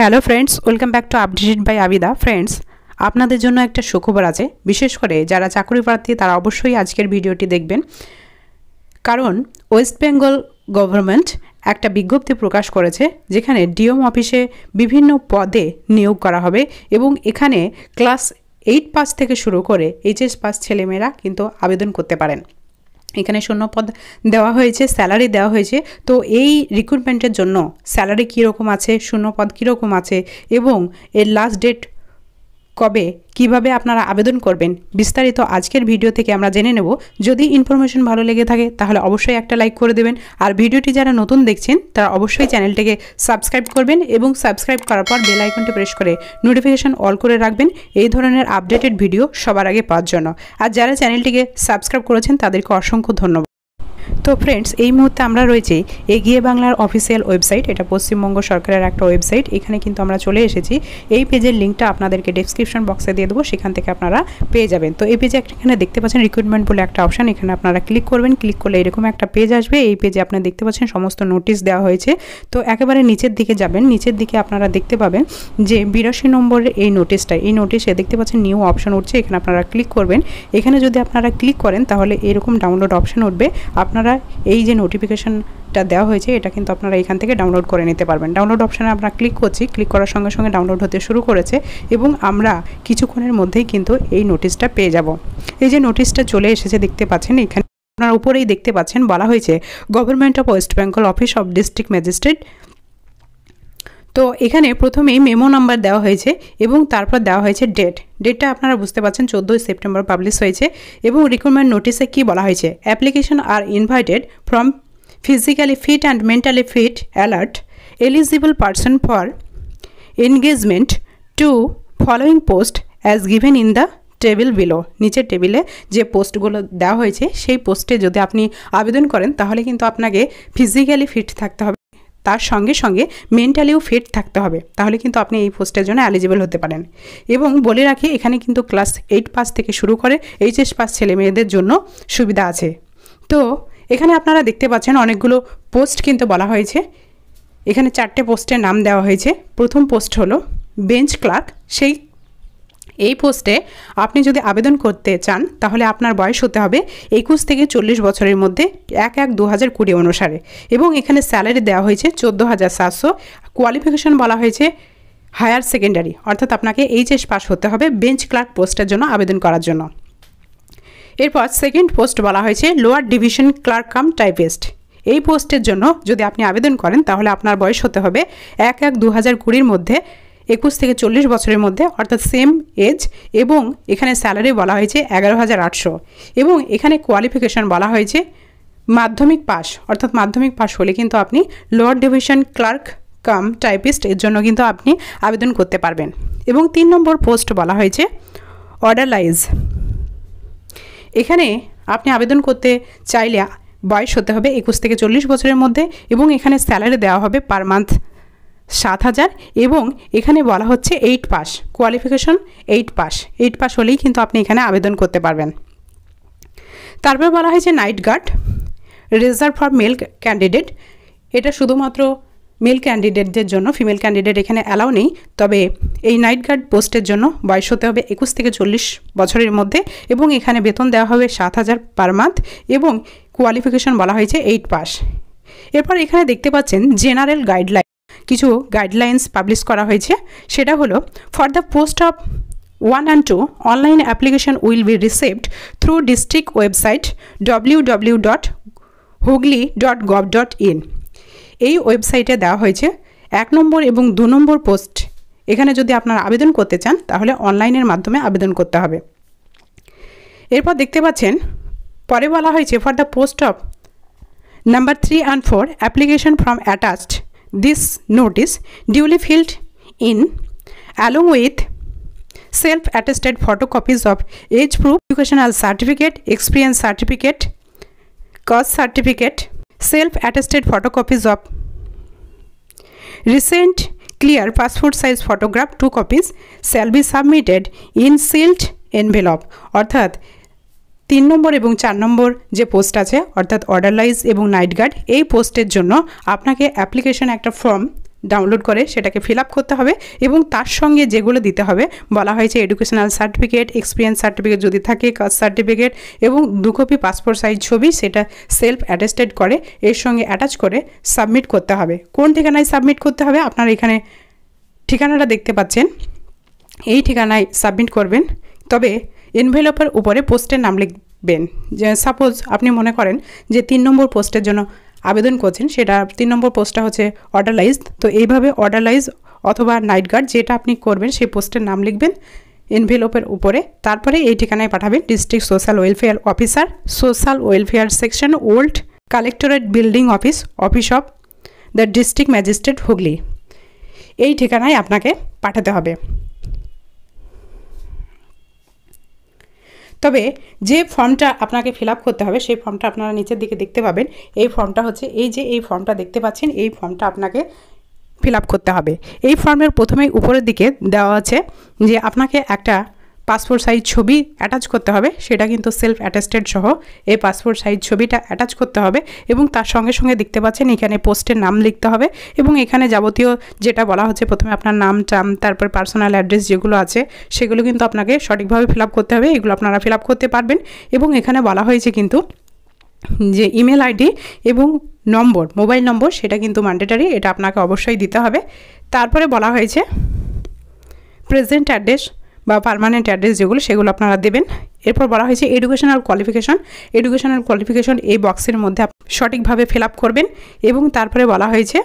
Hello friends welcome back to updated by Abida friends আপনাদের জন্য একটা সুখবর আছে বিশেষ করে যারা চাকরি প্রার্থী তারা অবশ্যই আজকের ভিডিওটি দেখবেন কারণ ওয়েস্ট বেঙ্গল গভর্নমেন্ট একটা বিজ্ঞপ্তি প্রকাশ করেছে যেখানে ডিএম অফিসে বিভিন্ন পদে নিয়োগ করা হবে এবং এখানে ক্লাস এইট পাস থেকে শুরু করে এইচএস পাস ছেলেমেয়েরা কিন্তু আবেদন করতে পারেন এখানে শূন্যপদ দেওয়া হয়েছে স্যালারি দেওয়া হয়েছে তো এই রিক্রুটমেন্টের জন্য স্যালারি কীরকম আছে শূন্যপদ কীরকম আছে এবং এর লাস্ট ডেট কবে কিভাবে আপনারা আবেদন করবেন বিস্তারিত আজকের ভিডিও থেকে আমরা জেনে নেব যদি ইনফরমেশন ভালো লেগে থাকে তাহলে অবশ্যই একটা লাইক করে দেবেন আর ভিডিওটি যারা নতুন দেখছেন তারা অবশ্যই চ্যানেলটিকে সাবস্ক্রাইব করবেন এবং সাবস্ক্রাইব করার পর বেল আইকনটি প্রেস করে নোটিফিকেশন অল করে রাখবেন এই ধরনের আপডেটেড ভিডিও সবার আগে পাওয়ার জন্য আর যারা চ্যানেলটিকে সাবস্ক্রাইব করেছেন তাদেরকে অসংখ্য ধন্যবাদ তো ফ্রেন্ডস এই মুহূর্তে আমরা রয়েছি এগিয়ে বাংলার অফিসিয়াল ওয়েবসাইট এটা পশ্চিমবঙ্গ সরকারের একটা ওয়েবসাইট এখানে কিন্তু আমরা চলে এসেছি এই পেজের লিঙ্কটা আপনাদেরকে ডিসক্রিপশন বক্সে দিয়ে দেবো সেখান থেকে আপনারা পেয়ে যাবেন তো এই পেজে এখানে দেখতে পাচ্ছেন রিক্রুটমেন্ট বলে একটা অপশান এখানে আপনারা ক্লিক করবেন ক্লিক করলে এরকম একটা পেজ আসবে এই পেজে আপনারা দেখতে পাচ্ছেন সমস্ত নোটিশ দেওয়া হয়েছে তো একেবারে নিচের দিকে যাবেন নিচের দিকে আপনারা দেখতে পাবেন যে বিরাশি নম্বরের এই নোটিশটা এই নোটিশে দেখতে পাচ্ছেন নিউ অপশন উঠছে এখানে আপনারা ক্লিক করবেন এখানে যদি আপনারা ক্লিক করেন তাহলে এরকম ডাউনলোড অপশন উঠবে আপনার আপনারা এই যে নোটিফিকেশানটা দেওয়া হয়েছে এটা কিন্তু আপনারা এখান থেকে ডাউনলোড করে নিতে পারবেন ডাউনলোড অপশানে আমরা ক্লিক করছি ক্লিক করার সঙ্গে সঙ্গে ডাউনলোড হতে শুরু করেছে এবং আমরা কিছুক্ষণের মধ্যেই কিন্তু এই নোটিশটা পেয়ে যাব এই যে নোটিশটা চলে এসেছে দেখতে পাচ্ছেন এখানে আপনার উপরেই দেখতে পাচ্ছেন বলা হয়েছে government of West Bengal office of district magistrate তো এখানে প্রথমে মেমো নাম্বার দেওয়া হয়েছে এবং তারপর দেওয়া হয়েছে ডেট ডেটটা আপনারা বুঝতে পারছেন চোদ্দোই সেপ্টেম্বর পাবলিশ হয়েছে এবং রিক্রুটমেন্ট নোটিসে কি বলা হয়েছে application are invited from physically fit and mentally fit alert eligible person for engagement to following post as given in the table below নিচের টেবিলে যে পোস্টগুলো দেওয়া হয়েছে সেই পোস্টে যদি আপনি আবেদন করেন তাহলে কিন্তু আপনাকে ফিজিক্যালি ফিট থাকতে হবে তার সঙ্গে সঙ্গে মেন্টালিও ফিট থাকতে হবে তাহলে কিন্তু আপনি এই পোস্টের জন্য অ্যালিজিবল হতে পারেন এবং বলে রাখি এখানে কিন্তু ক্লাস এইট পাস থেকে শুরু করে এইচএস পাস ছেলে মেয়েদের জন্য সুবিধা আছে তো এখানে আপনারা দেখতে পাচ্ছেন অনেকগুলো পোস্ট কিন্তু বলা হয়েছে এখানে চারটে পোস্টের নাম দেওয়া হয়েছে প্রথম পোস্ট হলো বেঞ্চ ক্লার্ক সেই এই পোস্টে আপনি যদি আবেদন করতে চান তাহলে আপনার বয়স হতে হবে একুশ থেকে চল্লিশ বছরের মধ্যে এক এক দু হাজার কুড়ি অনুসারে এবং এখানে স্যালারি দেওয়া হয়েছে চোদ্দো হাজার সাতশো কোয়ালিফিকেশন বলা হয়েছে হায়ার সেকেন্ডারি অর্থাৎ আপনাকে এইচএস পাস হতে হবে বেঞ্চ ক্লার্ক পোস্টের জন্য আবেদন করার জন্য এরপর সেকেন্ড পোস্ট বলা হয়েছে lower division clerk cum typist এই পোস্টের জন্য যদি আপনি আবেদন করেন তাহলে আপনার বয়স হতে হবে এক এক দু হাজার কুড়ির মধ্যে একুশ থেকে চল্লিশ বছরের মধ্যে অর্থাৎ সেম এজ এবং এখানে স্যালারি বলা হয়েছে এগারো হাজার আটশো এবং এখানে কোয়ালিফিকেশন বলা হয়েছে মাধ্যমিক পাস অর্থাৎ মাধ্যমিক পাশ হলে কিন্তু আপনি lower division clerk cum typist এর জন্য কিন্তু আপনি আবেদন করতে পারবেন এবং তিন নম্বর পোস্ট বলা হয়েছে অর্ডারলাইজ এখানে আপনি আবেদন করতে চাইলে বয়স হতে হবে একুশ থেকে চল্লিশ বছরের মধ্যে এবং এখানে স্যালারি দেওয়া হবে পার মান্থ সাত হাজার এবং এখানে বলা হচ্ছে eight pass qualification eight pass eight pass হলেই কিন্তু আপনি এখানে আবেদন করতে পারবেন তারপরে বলা হয়েছে night guard reserve for male candidate এটা শুধুমাত্র মেল ক্যান্ডিডেটদের জন্য ফিমেল ক্যান্ডিডেট এখানে অ্যালাউ নেই তবে এই নাইট গার্ড পোস্টের জন্য বয়স হতে হবে একুশ থেকে চল্লিশ বছরের মধ্যে এবং এখানে বেতন দেওয়া হবে সাত হাজার পার মান্থ এবং কোয়ালিফিকেশন বলা হয়েছে এইট পাস এরপর এখানে দেখতে পাচ্ছেন জেনারেল গাইডলাইন কিছু গাইডলাইন্স পাবলিশ করা হয়েছে সেটা হলো for the post of one and two online application will be received through district website W W dot Hooghly dot gov dot in এই ওয়েবসাইটে দেওয়া হয়েছে এক নম্বর এবং দু নম্বর পোস্ট এখানে যদি আপনারা আবেদন করতে চান তাহলে অনলাইনের মাধ্যমে আবেদন করতে হবে এরপর দেখতে পাচ্ছেন পরে বলা হয়েছে for the post of number three and four application form attached This notice duly filled in along with self-attested photocopies of age proof, educational certificate, experience certificate, cost certificate, self-attested photocopies of recent clear passport size photograph two copies shall be submitted in sealed envelope that. তিন নম্বর এবং চার নম্বর যে post আছে অর্থাৎ অর্ডারলাইজ এবং night guard এই পোস্টের জন্য আপনাকে অ্যাপ্লিকেশন একটা ফর্ম ডাউনলোড করে সেটাকে ফিল আপ করতে হবে এবং তার সঙ্গে যেগুলো দিতে হবে বলা হয়েছে এডুকেশনাল সার্টিফিকেট এক্সপিরিয়েন্স সার্টিফিকেট যদি থাকে কাস্ট সার্টিফিকেট এবং দু কপি পাসপোর্ট সাইজ ছবি সেটা সেলফ অ্যাটেস্টেড করে এর সঙ্গে অ্যাটাচ করে সাবমিট করতে হবে কোন ঠিকানায় সাবমিট করতে হবে আপনার এখানে ঠিকানাটা দেখতে পাচ্ছেন এই ঠিকানায় সাবমিট করবেন তবে এনভেলপের উপরে পোস্টের নাম লিখবেন সাপোজ আপনি মনে করেন যে তিন নম্বর পোস্টের জন্য আবেদন করছেন সেটা তিন নম্বর পোস্টটা হচ্ছে অর্ডারলাইজ তো এইভাবে অর্ডারলাইজ অথবা নাইট গার্ড যেটা আপনি করবেন সেই পোস্টের নাম লিখবেন এনভেলপের উপরে তারপরে এই ঠিকানায় পাঠাবেন district social welfare officer social welfare section old collectorate building office office of the district magistrate Hooghly এই ঠিকানায় আপনাকে পাঠাতে হবে তবে যে ফর্মটা আপনাকে ফিল করতে হবে সেই ফর্মটা আপনারা নিচের দিকে দেখতে পাবেন এই ফর্মটা হচ্ছে এই যে এই ফর্মটা দেখতে পাচ্ছেন এই ফর্মটা আপনাকে ফিল করতে হবে এই ফর্মের প্রথমেই উপরের দিকে দেওয়া আছে যে আপনাকে একটা পাসপোর্ট সাইজ ছবি অ্যাটাচ করতে হবে সেটা কিন্তু সেলফ অ্যাটাস্টেড সহ এই পাসপোর্ট সাইজ ছবিটা অ্যাটাচ করতে হবে এবং তার সঙ্গে সঙ্গে দেখতে পাচ্ছেন এখানে পোস্টের নাম লিখতে হবে এবং এখানে যাবতীয় যেটা বলা হচ্ছে প্রথমে আপনার নাম টাম তারপর পার্সোনাল অ্যাড্রেস যেগুলো আছে সেগুলো কিন্তু আপনাকে সঠিকভাবে ফিল করতে হবে এগুলো আপনারা ফিল করতে পারবেন এবং এখানে বলা হয়েছে কিন্তু যে ইমেল আইডি এবং নম্বর মোবাইল নম্বর সেটা কিন্তু ম্যান্ডেটারি এটা আপনাকে অবশ্যই দিতে হবে তারপরে বলা হয়েছে প্রেজেন্ট অ্যাড্রেস বা পারমানেন্ট অ্যাড্রেস যেগুলো সেগুলো আপনারা দেবেন এরপর বলা হয়েছে এডুকেশনাল কোয়ালিফিকেশন এডুকেশনাল কোয়ালিফিকেশন এই বক্সের মধ্যে সঠিকভাবে ফিল করবেন এবং তারপরে বলা হয়েছে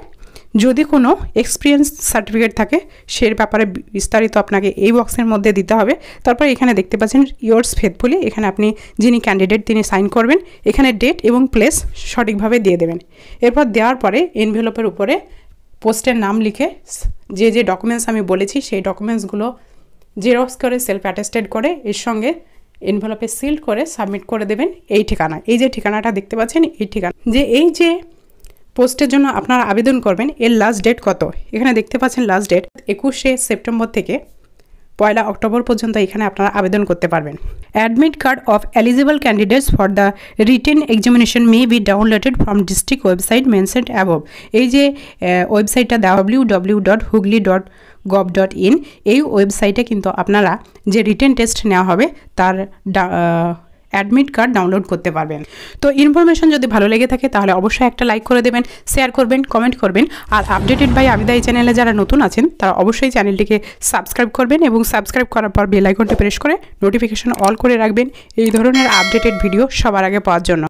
যদি কোনো এক্সপিরিয়েন্স সার্টিফিকেট থাকে সে ব্যাপারে বিস্তারিত আপনাকে এই বক্সের মধ্যে দিতে হবে তারপর এখানে দেখতে পাচ্ছেন ইয়োর্স ফেথফুলি এখানে আপনি যিনি ক্যান্ডিডেট তিনি সাইন করবেন এখানে ডেট এবং প্লেস সঠিকভাবে দিয়ে দেবেন এরপর দেওয়ার পরে এনভেলপের উপরে পোস্টের নাম লিখে যে যে ডকুমেন্টস আমি বলেছি সেই ডকুমেন্টসগুলো জেরক্স করে সেলফ অ্যাটেস্টেড করে এর সঙ্গে এনভেলপে সিল করে সাবমিট করে দেবেন এই ঠিকানা এই যে ঠিকানাটা দেখতে পাচ্ছেন এই ঠিকানা যে এই যে পোস্টের জন্য আপনারা আবেদন করবেন এর লাস্ট ডেট কত এখানে দেখতে পাচ্ছেন লাস্ট ডেট একুশে সেপ্টেম্বর থেকে পয়লা অক্টোবর পর্যন্ত এখানে আপনারা আবেদন করতে পারবেন admit card of eligible candidates for the written examination may be downloaded from district website mentioned above এই যে ওয়েবসাইটটা W W dot Hooghly dot gov dot in এই ওয়েবসাইটে কিন্তু আপনারা যে রিটেন টেস্ট নেওয়া হবে তার অ্যাডমিট কার্ড ডাউনলোড করতে পারবেন তো ইনফরমেশন যদি ভালো লেগে থাকে তাহলে অবশ্যই একটা লাইক করে দেবেন শেয়ার করবেন কমেন্ট করবেন আর আপডেটেড বাই আবিদা এই চ্যানেলে যারা নতুন আছেন তারা অবশ্যই চ্যানেলটিকে সাবস্ক্রাইব করবেন এবং সাবস্ক্রাইব করার পর বেল আইকনটি প্রেস করে নোটিফিকেশন অল করে রাখবেন এই ধরনের আপডেটেড ভিডিও সবার আগে পাওয়ার জন্য